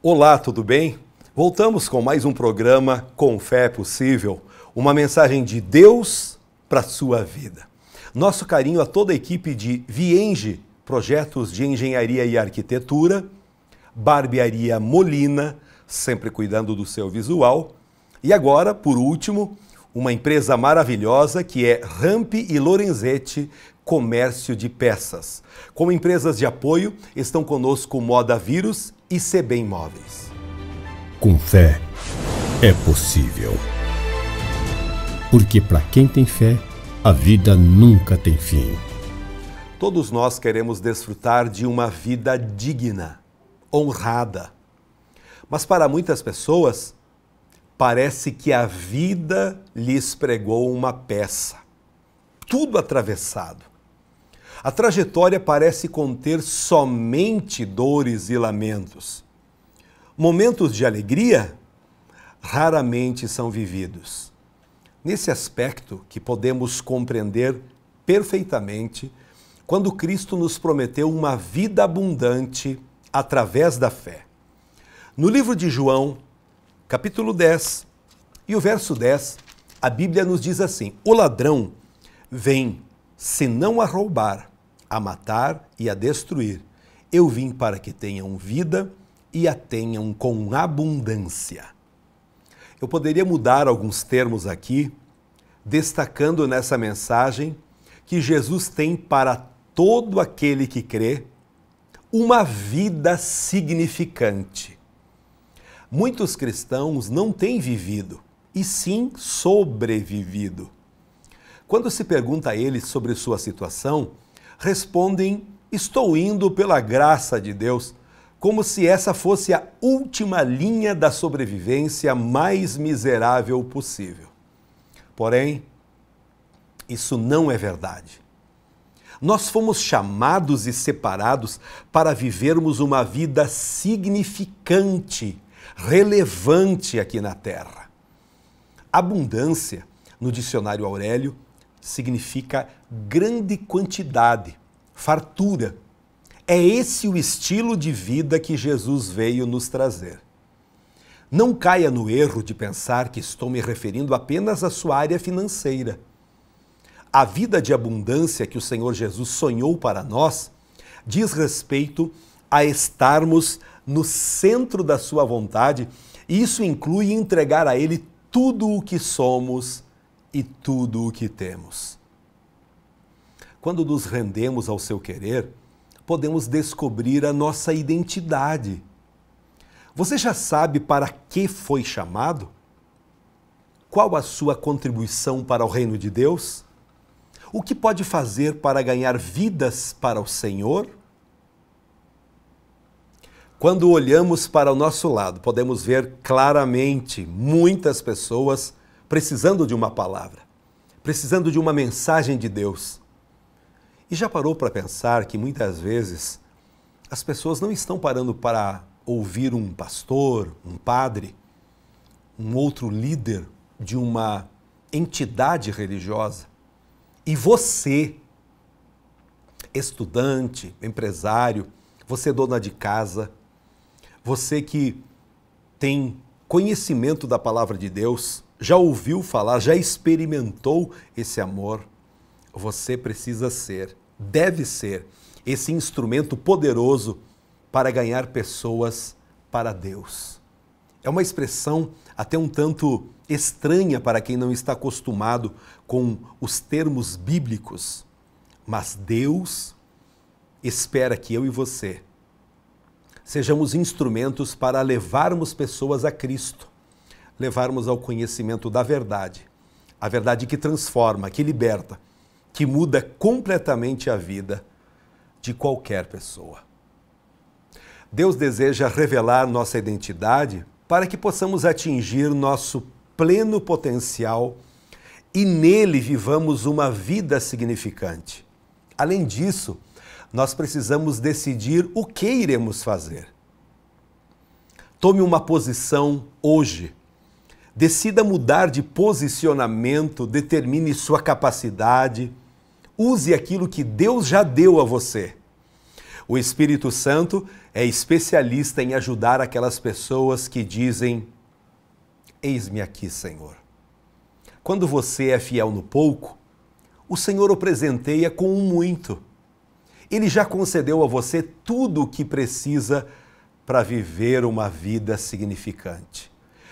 Olá, tudo bem? Voltamos com mais um programa Com Fé é Possível, uma mensagem de Deus para sua vida. Nosso carinho a toda a equipe de Vienge, projetos de engenharia e arquitetura, Barbearia Molina, sempre cuidando do seu visual, e agora, por último, uma empresa maravilhosa que é Ramp e Lorenzetti Comércio de Peças. Como empresas de apoio, estão conosco Moda Vírus e bem móveis. Com fé é possível. Porque para quem tem fé, a vida nunca tem fim. Todos nós queremos desfrutar de uma vida digna, honrada. Mas para muitas pessoas, parece que a vida lhes pregou uma peça. Tudo atravessado a trajetória parece conter somente dores e lamentos. Momentos de alegria raramente são vividos. Nesse aspecto que podemos compreender perfeitamente quando Cristo nos prometeu uma vida abundante através da fé. No livro de João, capítulo 10, e o verso 10, a Bíblia nos diz assim: O ladrão vem senão a roubar, a matar e a destruir. Eu vim para que tenham vida e a tenham com abundância. Eu poderia mudar alguns termos aqui, destacando nessa mensagem que Jesus tem para todo aquele que crê uma vida significante. Muitos cristãos não têm vivido, e sim sobrevivido. Quando se pergunta a eles sobre sua situação, respondem: Estou indo pela graça de Deus, como se essa fosse a última linha da sobrevivência mais miserável possível. Porém, isso não é verdade. Nós fomos chamados e separados para vivermos uma vida significante, relevante aqui na Terra. Abundância, no dicionário Aurélio, significa grande quantidade, fartura. É esse o estilo de vida que Jesus veio nos trazer. Não caia no erro de pensar que estou me referindo apenas à sua área financeira. A vida de abundância que o Senhor Jesus sonhou para nós diz respeito a estarmos no centro da sua vontade, e isso inclui entregar a Ele tudo o que somos e tudo o que temos. Quando nos rendemos ao seu querer, podemos descobrir a nossa identidade. Você já sabe para que foi chamado? Qual a sua contribuição para o reino de Deus? O que pode fazer para ganhar vidas para o Senhor? Quando olhamos para o nosso lado, podemos ver claramente muitas pessoas precisando de uma palavra, precisando de uma mensagem de Deus. E já parou para pensar que muitas vezes as pessoas não estão parando para ouvir um pastor, um padre, um outro líder de uma entidade religiosa. E você, estudante, empresário, você dona de casa, você que tem conhecimento da palavra de Deus, já ouviu falar, já experimentou esse amor, você precisa ser, deve ser, esse instrumento poderoso para ganhar pessoas para Deus. É uma expressão até um tanto estranha para quem não está acostumado com os termos bíblicos, mas Deus espera que eu e você sejamos instrumentos para levarmos pessoas a Cristo levarmos ao conhecimento da verdade, a verdade que transforma, que liberta, que muda completamente a vida de qualquer pessoa. Deus deseja revelar nossa identidade para que possamos atingir nosso pleno potencial e nele vivamos uma vida significante. Além disso, nós precisamos decidir o que iremos fazer. Tome uma posição hoje Decida mudar de posicionamento, determine sua capacidade. Use aquilo que Deus já deu a você. O Espírito Santo é especialista em ajudar aquelas pessoas que dizem: Eis-me aqui, Senhor. Quando você é fiel no pouco, o Senhor o presenteia com o muito. Ele já concedeu a você tudo o que precisa para viver uma vida significante.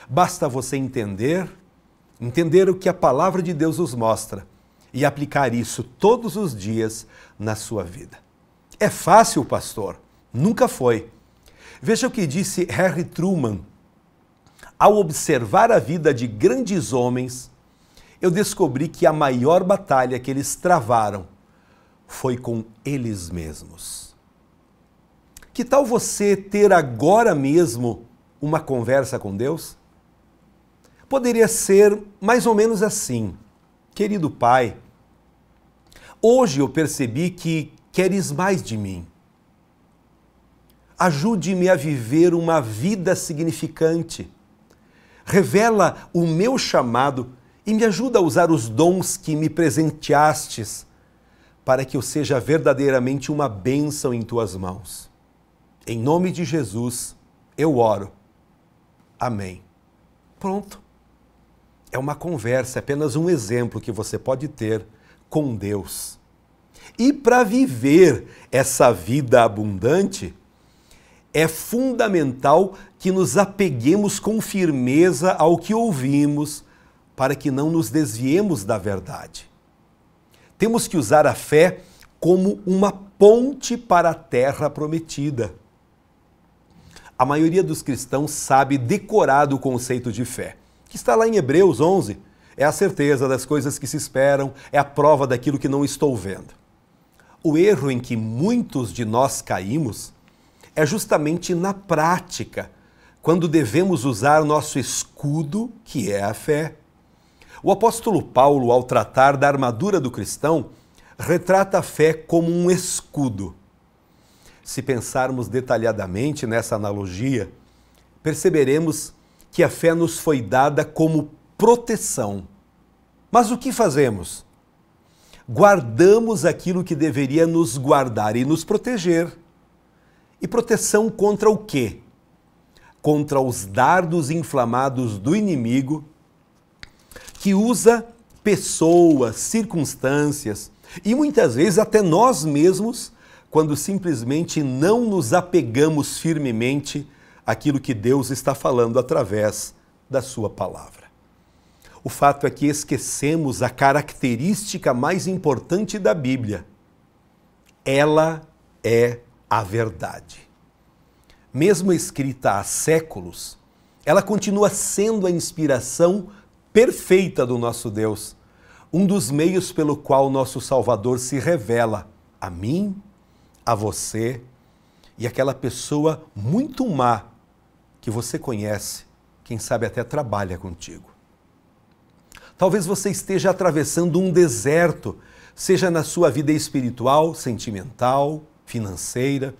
Basta você entender, entender o que a palavra de Deus nos mostra e aplicar isso todos os dias na sua vida. É fácil, pastor? Nunca foi. Veja o que disse Harry Truman. Ao observar a vida de grandes homens, eu descobri que a maior batalha que eles travaram foi com eles mesmos. Que tal você ter agora mesmo uma conversa com Deus? poderia ser mais ou menos assim: Querido Pai, hoje eu percebi que queres mais de mim. Ajude-me a viver uma vida significante. Revela o meu chamado e me ajuda a usar os dons que me presenteastes para que eu seja verdadeiramente uma bênção em tuas mãos. Em nome de Jesus, eu oro. Amém. Pronto é uma conversa, é apenas um exemplo que você pode ter com Deus. E para viver essa vida abundante, é fundamental que nos apeguemos com firmeza ao que ouvimos, para que não nos desviemos da verdade. Temos que usar a fé como uma ponte para a terra prometida. A maioria dos cristãos sabe decorar o conceito de fé que está lá em Hebreus 11. É a certeza das coisas que se esperam, é a prova daquilo que não estou vendo. O erro em que muitos de nós caímos é justamente na prática, quando devemos usar nosso escudo, que é a fé. O apóstolo Paulo, ao tratar da armadura do cristão, retrata a fé como um escudo. Se pensarmos detalhadamente nessa analogia, perceberemos que a fé nos foi dada como proteção. Mas o que fazemos? Guardamos aquilo que deveria nos guardar e nos proteger. E proteção contra o quê? Contra os dardos inflamados do inimigo que usa pessoas, circunstâncias e muitas vezes até nós mesmos quando simplesmente não nos apegamos firmemente aquilo que Deus está falando através da sua palavra. O fato é que esquecemos a característica mais importante da Bíblia. Ela é a verdade. Mesmo escrita há séculos, ela continua sendo a inspiração perfeita do nosso Deus, um dos meios pelo qual nosso Salvador se revela a mim, a você e aquela pessoa muito má que você conhece, quem sabe até trabalha contigo. Talvez você esteja atravessando um deserto, seja na sua vida espiritual, sentimental, financeira,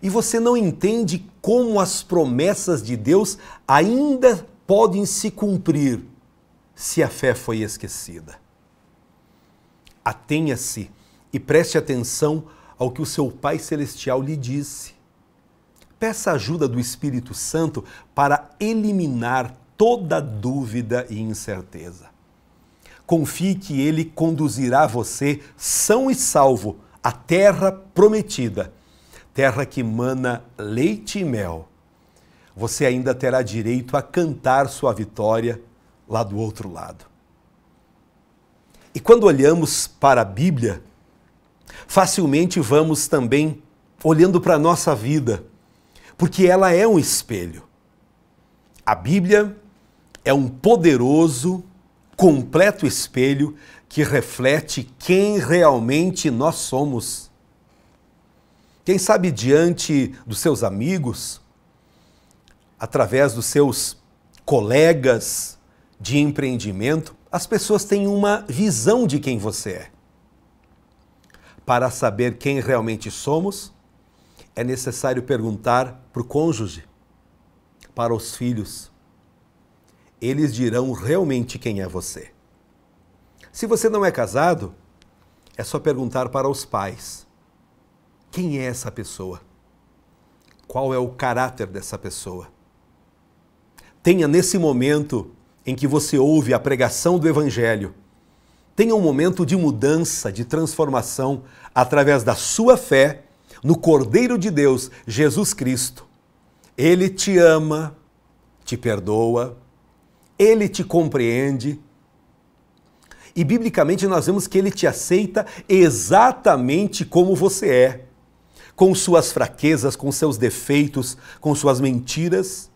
e você não entende como as promessas de Deus ainda podem se cumprir se a fé foi esquecida. Atenha-se e preste atenção ao que o seu Pai Celestial lhe disse. Peça ajuda do Espírito Santo para eliminar toda dúvida e incerteza. Confie que ele conduzirá você são e salvo à terra prometida, terra que mana leite e mel. Você ainda terá direito a cantar sua vitória lá do outro lado. E quando olhamos para a Bíblia, facilmente vamos também olhando para a nossa vida porque ela é um espelho. A Bíblia é um poderoso, completo espelho que reflete quem realmente nós somos. Quem sabe diante dos seus amigos, através dos seus colegas de empreendimento, as pessoas têm uma visão de quem você é. Para saber quem realmente somos, é necessário perguntar para o cônjuge, para os filhos. Eles dirão realmente quem é você. Se você não é casado, é só perguntar para os pais: quem é essa pessoa? Qual é o caráter dessa pessoa? Tenha nesse momento em que você ouve a pregação do Evangelho, tenha um momento de mudança, de transformação através da sua fé no Cordeiro de Deus, Jesus Cristo. Ele te ama, te perdoa, ele te compreende. E biblicamente nós vemos que ele te aceita exatamente como você é, com suas fraquezas, com seus defeitos, com suas mentiras.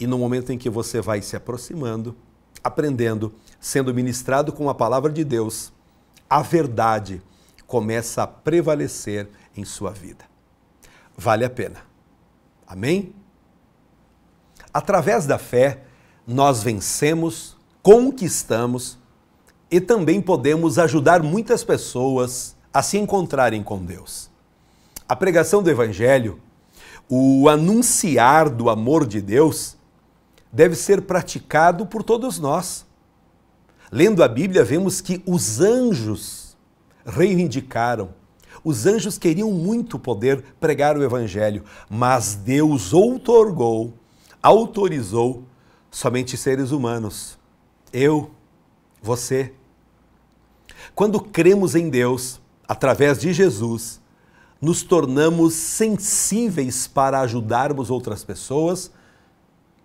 E no momento em que você vai se aproximando, aprendendo, sendo ministrado com a palavra de Deus, a verdade começa a prevalecer em sua vida. Vale a pena. Amém? Através da fé, nós vencemos, conquistamos e também podemos ajudar muitas pessoas a se encontrarem com Deus. A pregação do Evangelho, o anunciar do amor de Deus, deve ser praticado por todos nós. Lendo a Bíblia, vemos que os anjos reivindicaram os anjos queriam muito poder pregar o evangelho, mas Deus outorgou, autorizou somente seres humanos. Eu, você. Quando cremos em Deus, através de Jesus, nos tornamos sensíveis para ajudarmos outras pessoas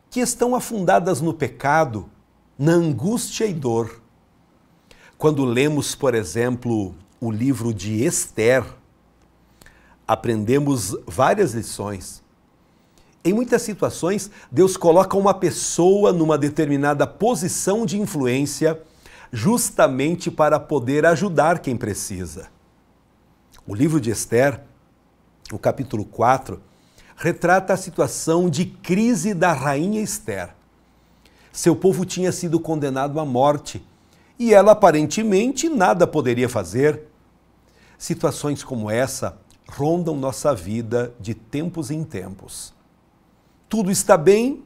que estão afundadas no pecado, na angústia e dor. Quando lemos, por exemplo, o livro de Esther, aprendemos várias lições. Em muitas situações, Deus coloca uma pessoa numa determinada posição de influência justamente para poder ajudar quem precisa. O livro de Esther, o capítulo 4, retrata a situação de crise da rainha Esther. Seu povo tinha sido condenado à morte e ela aparentemente nada poderia fazer. Situações como essa rondam nossa vida de tempos em tempos. Tudo está bem,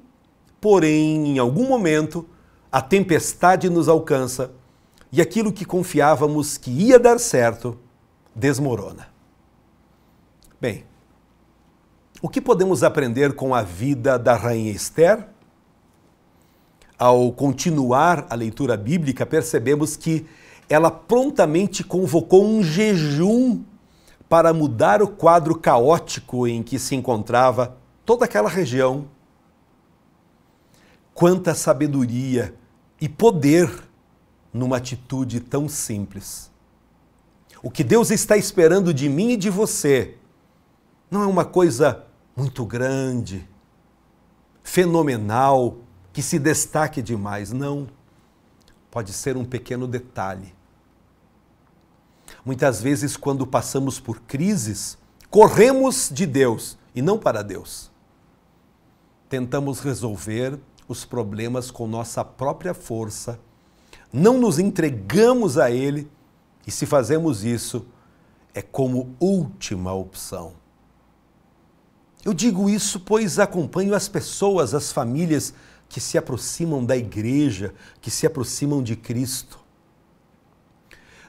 porém, em algum momento, a tempestade nos alcança e aquilo que confiávamos que ia dar certo desmorona. Bem, o que podemos aprender com a vida da rainha Esther? Ao continuar a leitura bíblica, percebemos que ela prontamente convocou um jejum para mudar o quadro caótico em que se encontrava toda aquela região. Quanta sabedoria e poder numa atitude tão simples. O que Deus está esperando de mim e de você não é uma coisa muito grande, fenomenal, que se destaque demais, não pode ser um pequeno detalhe. Muitas vezes, quando passamos por crises, corremos de Deus e não para Deus. Tentamos resolver os problemas com nossa própria força, não nos entregamos a Ele e, se fazemos isso, é como última opção. Eu digo isso pois acompanho as pessoas, as famílias que se aproximam da igreja, que se aproximam de Cristo.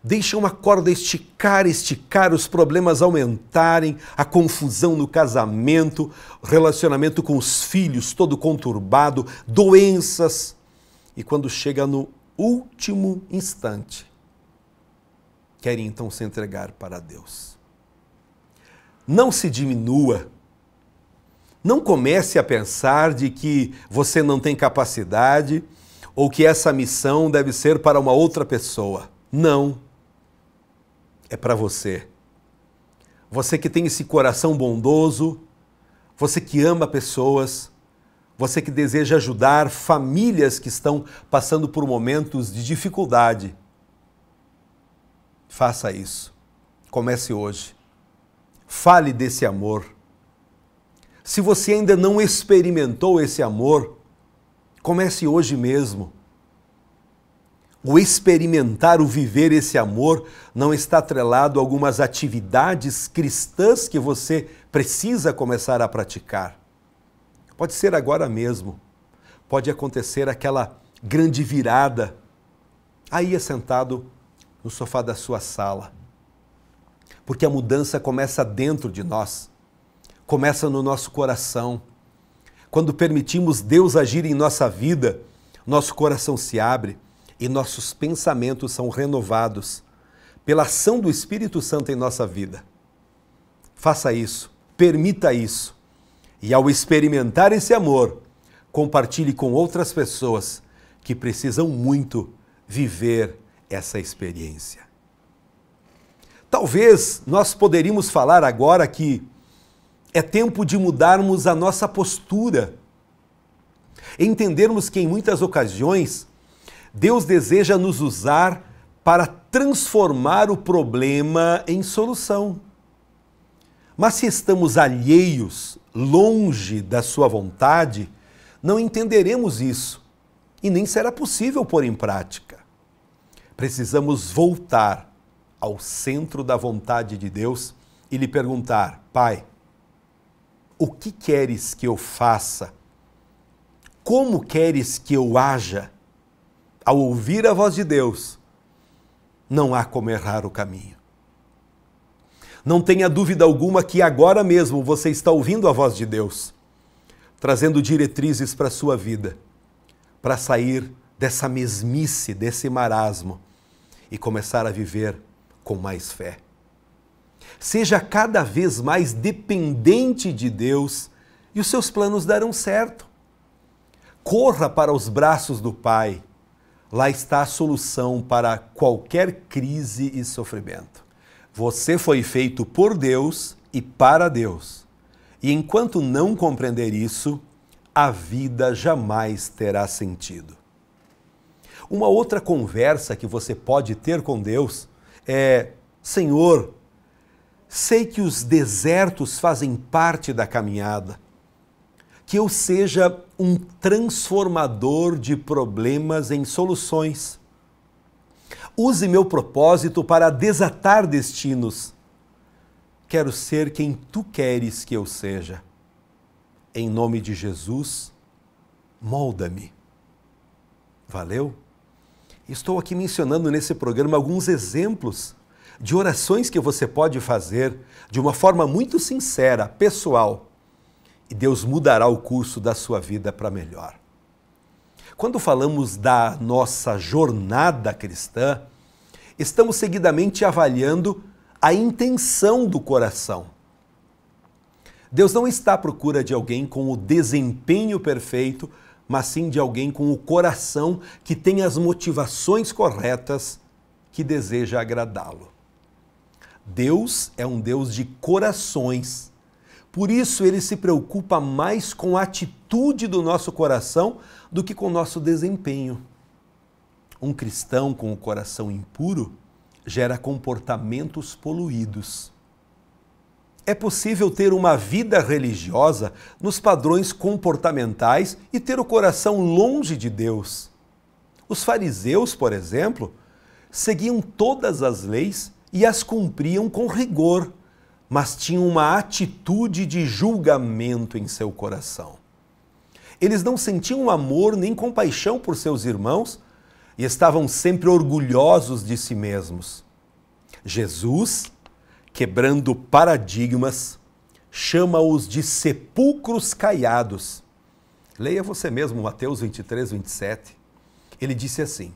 Deixam a corda esticar, esticar, os problemas aumentarem, a confusão no casamento, relacionamento com os filhos todo conturbado, doenças. E quando chega no último instante, querem então se entregar para Deus. Não se diminua não comece a pensar de que você não tem capacidade ou que essa missão deve ser para uma outra pessoa. Não. É para você. Você que tem esse coração bondoso, você que ama pessoas, você que deseja ajudar famílias que estão passando por momentos de dificuldade. Faça isso. Comece hoje. Fale desse amor. Se você ainda não experimentou esse amor, comece hoje mesmo. O experimentar, o viver esse amor não está atrelado a algumas atividades cristãs que você precisa começar a praticar. Pode ser agora mesmo. Pode acontecer aquela grande virada. Aí é sentado no sofá da sua sala. Porque a mudança começa dentro de nós começa no nosso coração. Quando permitimos Deus agir em nossa vida, nosso coração se abre e nossos pensamentos são renovados pela ação do Espírito Santo em nossa vida. Faça isso, permita isso. E ao experimentar esse amor, compartilhe com outras pessoas que precisam muito viver essa experiência. Talvez nós poderíamos falar agora que é tempo de mudarmos a nossa postura. Entendermos que em muitas ocasiões Deus deseja nos usar para transformar o problema em solução. Mas se estamos alheios, longe da Sua vontade, não entenderemos isso e nem será possível pôr em prática. Precisamos voltar ao centro da vontade de Deus e lhe perguntar: Pai, o que queres que eu faça? Como queres que eu haja? Ao ouvir a voz de Deus, não há como errar o caminho. Não tenha dúvida alguma que agora mesmo você está ouvindo a voz de Deus, trazendo diretrizes para a sua vida, para sair dessa mesmice, desse marasmo e começar a viver com mais fé. Seja cada vez mais dependente de Deus e os seus planos darão certo. Corra para os braços do Pai. Lá está a solução para qualquer crise e sofrimento. Você foi feito por Deus e para Deus. E enquanto não compreender isso, a vida jamais terá sentido. Uma outra conversa que você pode ter com Deus é: Senhor, Sei que os desertos fazem parte da caminhada. Que eu seja um transformador de problemas em soluções. Use meu propósito para desatar destinos. Quero ser quem tu queres que eu seja. Em nome de Jesus, molda-me. Valeu? Estou aqui mencionando nesse programa alguns exemplos de orações que você pode fazer de uma forma muito sincera, pessoal, e Deus mudará o curso da sua vida para melhor. Quando falamos da nossa jornada cristã, estamos seguidamente avaliando a intenção do coração. Deus não está à procura de alguém com o desempenho perfeito, mas sim de alguém com o coração que tem as motivações corretas que deseja agradá-lo. Deus é um Deus de corações. Por isso, ele se preocupa mais com a atitude do nosso coração do que com o nosso desempenho. Um cristão com o coração impuro gera comportamentos poluídos. É possível ter uma vida religiosa nos padrões comportamentais e ter o coração longe de Deus. Os fariseus, por exemplo, seguiam todas as leis e as cumpriam com rigor, mas tinham uma atitude de julgamento em seu coração. Eles não sentiam amor nem compaixão por seus irmãos e estavam sempre orgulhosos de si mesmos. Jesus, quebrando paradigmas, chama-os de sepulcros caiados. Leia você mesmo Mateus 23, 27. Ele disse assim: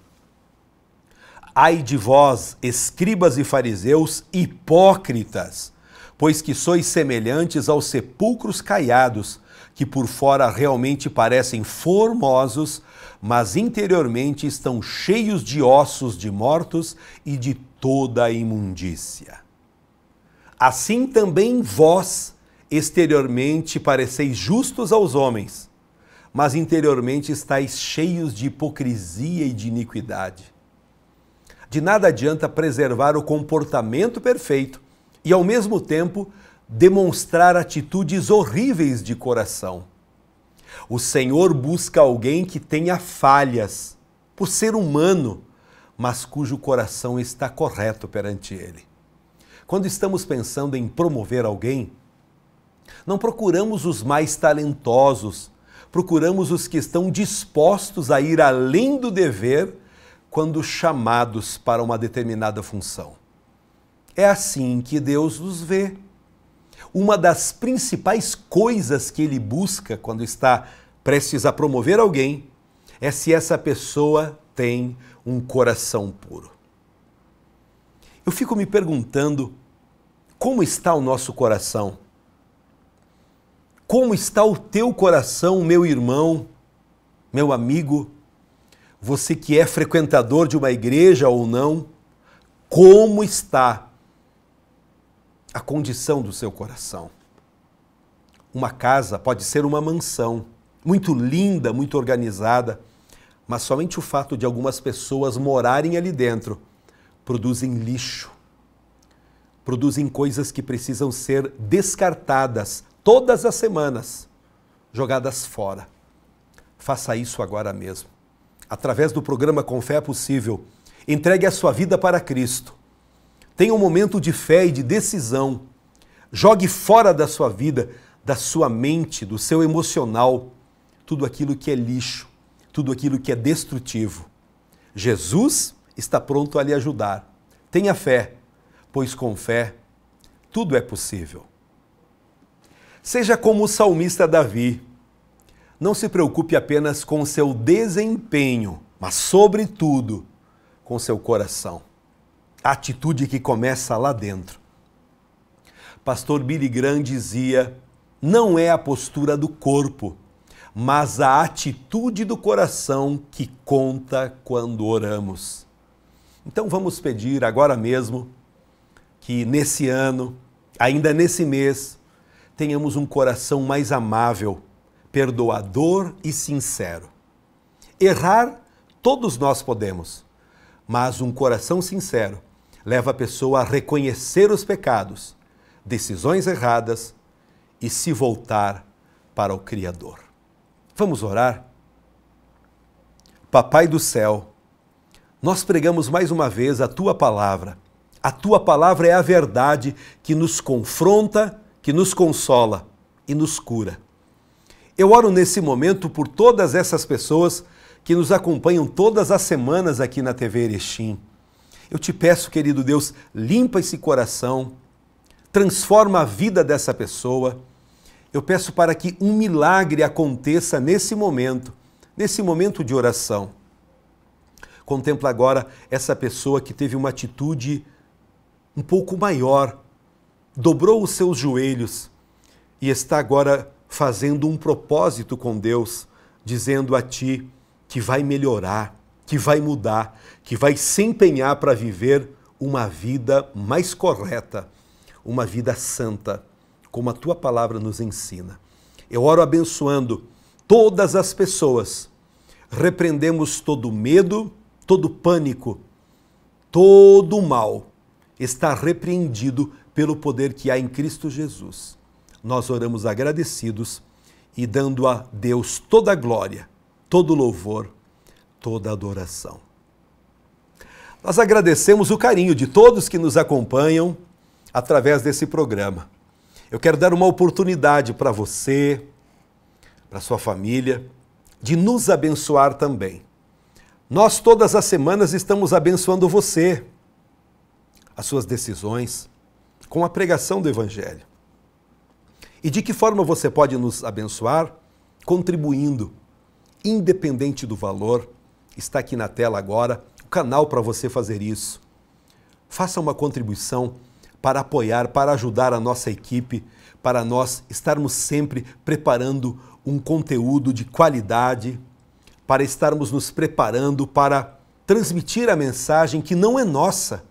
Ai de vós, escribas e fariseus, hipócritas, pois que sois semelhantes aos sepulcros caiados, que por fora realmente parecem formosos, mas interiormente estão cheios de ossos de mortos e de toda a imundícia. Assim também vós, exteriormente, pareceis justos aos homens, mas interiormente estáis cheios de hipocrisia e de iniquidade. De nada adianta preservar o comportamento perfeito e, ao mesmo tempo, demonstrar atitudes horríveis de coração. O Senhor busca alguém que tenha falhas, por ser humano, mas cujo coração está correto perante Ele. Quando estamos pensando em promover alguém, não procuramos os mais talentosos, procuramos os que estão dispostos a ir além do dever quando chamados para uma determinada função. É assim que Deus nos vê. Uma das principais coisas que ele busca quando está prestes a promover alguém é se essa pessoa tem um coração puro. Eu fico me perguntando como está o nosso coração? Como está o teu coração, meu irmão, meu amigo? você que é frequentador de uma igreja ou não, como está a condição do seu coração. Uma casa pode ser uma mansão, muito linda, muito organizada, mas somente o fato de algumas pessoas morarem ali dentro produzem lixo, produzem coisas que precisam ser descartadas todas as semanas, jogadas fora. Faça isso agora mesmo através do programa Com Fé é Possível, entregue a sua vida para Cristo. Tenha um momento de fé e de decisão. Jogue fora da sua vida, da sua mente, do seu emocional, tudo aquilo que é lixo, tudo aquilo que é destrutivo. Jesus está pronto a lhe ajudar. Tenha fé, pois com fé tudo é possível. Seja como o salmista Davi não se preocupe apenas com seu desempenho, mas, sobretudo, com seu coração. A atitude que começa lá dentro. Pastor Billy Graham dizia: não é a postura do corpo, mas a atitude do coração que conta quando oramos. Então vamos pedir agora mesmo que nesse ano, ainda nesse mês, tenhamos um coração mais amável perdoador e sincero. Errar, todos nós podemos, mas um coração sincero leva a pessoa a reconhecer os pecados, decisões erradas e se voltar para o Criador. Vamos orar? Papai do céu, nós pregamos mais uma vez a tua palavra. A tua palavra é a verdade que nos confronta, que nos consola e nos cura. Eu oro nesse momento por todas essas pessoas que nos acompanham todas as semanas aqui na TV Erechim. Eu te peço, querido Deus, limpa esse coração, transforma a vida dessa pessoa. Eu peço para que um milagre aconteça nesse momento, nesse momento de oração. Contempla agora essa pessoa que teve uma atitude um pouco maior, dobrou os seus joelhos e está agora fazendo um propósito com Deus, dizendo a ti que vai melhorar, que vai mudar, que vai se empenhar para viver uma vida mais correta, uma vida santa, como a tua palavra nos ensina. Eu oro abençoando todas as pessoas. Repreendemos todo medo, todo pânico, todo mal está repreendido pelo poder que há em Cristo Jesus nós oramos agradecidos e dando a Deus toda a glória, todo louvor, toda adoração. Nós agradecemos o carinho de todos que nos acompanham através desse programa. Eu quero dar uma oportunidade para você, para sua família, de nos abençoar também. Nós todas as semanas estamos abençoando você, as suas decisões, com a pregação do Evangelho. E de que forma você pode nos abençoar? Contribuindo. Independente do valor, está aqui na tela agora o canal para você fazer isso. Faça uma contribuição para apoiar, para ajudar a nossa equipe, para nós estarmos sempre preparando um conteúdo de qualidade, para estarmos nos preparando para transmitir a mensagem que não é nossa,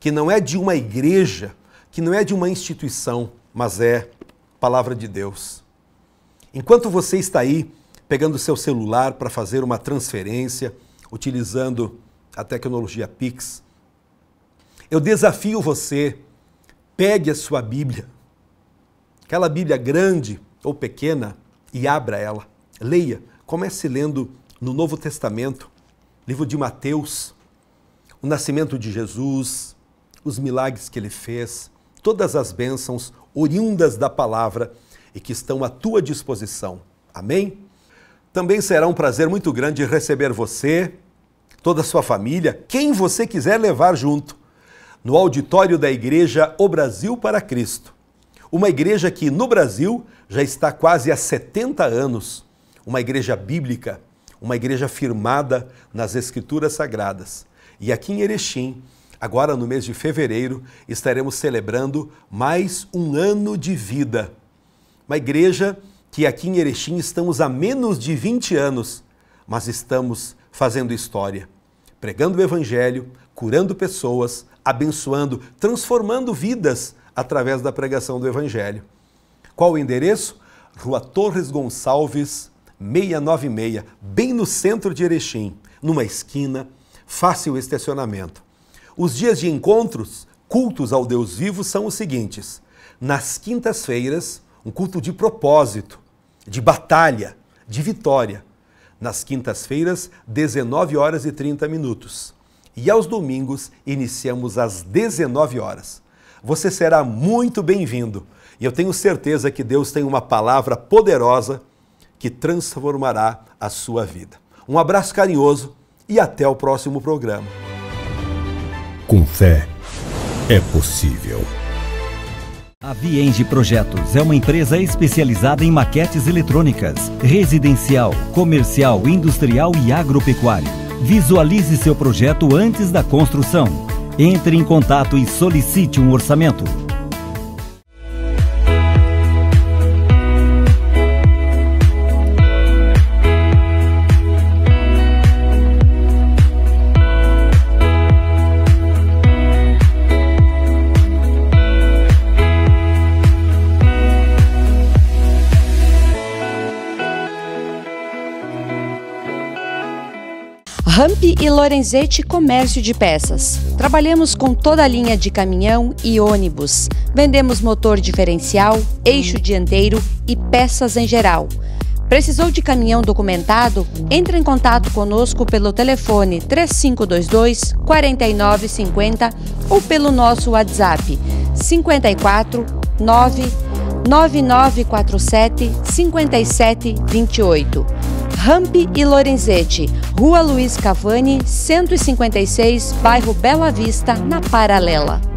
que não é de uma igreja, que não é de uma instituição, mas é palavra de Deus. Enquanto você está aí pegando seu celular para fazer uma transferência, utilizando a tecnologia Pix, eu desafio você, pegue a sua Bíblia, aquela Bíblia grande ou pequena, e abra ela. Leia, comece lendo no Novo Testamento, livro de Mateus, o nascimento de Jesus, os milagres que ele fez, todas as bênçãos, oriundas da palavra e que estão à tua disposição. Amém? Também será um prazer muito grande receber você, toda a sua família, quem você quiser levar junto, no auditório da Igreja O Brasil para Cristo. Uma igreja que no Brasil já está quase há 70 anos, uma igreja bíblica, uma igreja firmada nas Escrituras Sagradas. E aqui em Erechim, Agora, no mês de fevereiro, estaremos celebrando mais um ano de vida. Uma igreja que aqui em Erechim estamos há menos de 20 anos, mas estamos fazendo história, pregando o Evangelho, curando pessoas, abençoando, transformando vidas através da pregação do Evangelho. Qual o endereço? Rua Torres Gonçalves, 696, bem no centro de Erechim, numa esquina, fácil estacionamento. Os dias de encontros, cultos ao Deus vivo, são os seguintes: nas quintas-feiras, um culto de propósito, de batalha, de vitória. Nas quintas-feiras, 19 horas e 30 minutos. E aos domingos, iniciamos às 19 horas. Você será muito bem-vindo e eu tenho certeza que Deus tem uma palavra poderosa que transformará a sua vida. Um abraço carinhoso e até o próximo programa. Com fé, é possível. A Vienge Projetos é uma empresa especializada em maquetes eletrônicas, residencial, comercial, industrial e agropecuário. Visualize seu projeto antes da construção. Entre em contato e solicite um orçamento. Ramp e Lorenzetti Comércio de Peças. Trabalhamos com toda a linha de caminhão e ônibus. Vendemos motor diferencial, eixo dianteiro e peças em geral. Precisou de caminhão documentado? Entre em contato conosco pelo telefone 3522 4950 ou pelo nosso WhatsApp 54 9 9947 5728. Ramp e Lorenzetti, Rua Luiz Cavani, 156, bairro Bela Vista, na Paralela.